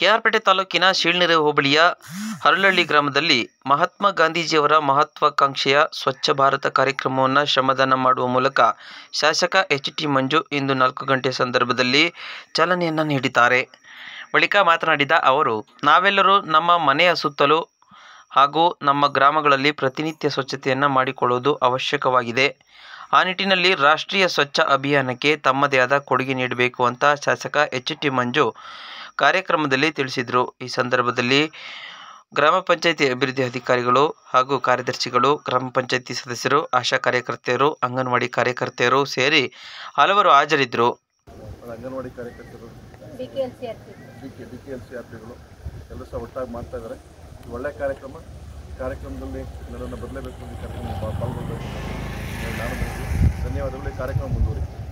ಕೆಆರ್ಪೇಟೆ ತಾಲೂಕಿನ ಶೀಳ್ನೆರೆ ಹೋಬಳಿಯ ಹರಳಹಳ್ಳಿ ಗ್ರಾಮದಲ್ಲಿ ಮಹಾತ್ಮ ಗಾಂಧೀಜಿಯವರ ಮಹತ್ವಾಕಾಂಕ್ಷೆಯ ಸ್ವಚ್ಛ ಭಾರತ ಕಾರ್ಯಕ್ರಮವನ್ನು ಶ್ರಮದಾನ ಮಾಡುವ ಮೂಲಕ ಶಾಸಕ ಎಚ್ ಟಿ ಮಂಜು ಇಂದು ನಾಲ್ಕು ಗಂಟೆ ಸಂದರ್ಭದಲ್ಲಿ ಚಾಲನೆಯನ್ನು ನೀಡಿದ್ದಾರೆ ಬಳಿಕ ಮಾತನಾಡಿದ ಅವರು ನಾವೆಲ್ಲರೂ ನಮ್ಮ ಮನೆಯ ಸುತ್ತಲೂ ಹಾಗೂ ನಮ್ಮ ಗ್ರಾಮಗಳಲ್ಲಿ ಪ್ರತಿನಿತ್ಯ ಸ್ವಚ್ಛತೆಯನ್ನು ಮಾಡಿಕೊಳ್ಳುವುದು ಅವಶ್ಯಕವಾಗಿದೆ ಆ ನಿಟ್ಟಿನಲ್ಲಿ ರಾಷ್ಟ್ರೀಯ ಸ್ವಚ್ಛ ಅಭಿಯಾನಕ್ಕೆ ತಮ್ಮದೇ ಆದ ಕೊಡುಗೆ ನೀಡಬೇಕು ಅಂತ ಶಾಸಕ ಎಚ್ ಟಿ ಮಂಜು ಕಾರ್ಯಕ್ರಮದಲ್ಲಿ ತಿಳಿಸಿದರು ಈ ಸಂದರ್ಭದಲ್ಲಿ ಗ್ರಾಮ ಪಂಚಾಯಿತಿ ಅಭಿವೃದ್ಧಿ ಅಧಿಕಾರಿಗಳು ಹಾಗೂ ಕಾರ್ಯದರ್ಶಿಗಳು ಗ್ರಾಮ ಪಂಚಾಯಿತಿ ಸದಸ್ಯರು ಆಶಾ ಕಾರ್ಯಕರ್ತೆಯರು ಅಂಗನವಾಡಿ ಕಾರ್ಯಕರ್ತೆಯರು ಸೇರಿ ಹಲವರು ಹಾಜರಿದ್ದರು ಅಂಗನವಾಡಿ ಕಾರ್ಯಕರ್ತರು D K D K L C ಒಟ್ಟಾಗಿ ಮಾಡ್ತಾ ಇದ್ದಾರೆ ಕಾರ್ಯಕ್ರಮ ಕಾರ್ಯಕ್ರಮದಲ್ಲಿ ಎಲ್ಲರನ್ನು ಬದಲೇಬೇಕು ಕಾರ್ಯಕ್ರಮ ಪಾಲ್ಗೊಳ್ಬೇಕು ನಾನು ಧನ್ಯವಾದಗಳು ಈ ಕಾರ್ಯಕ್ರಮ ಮುಂದುವರಿ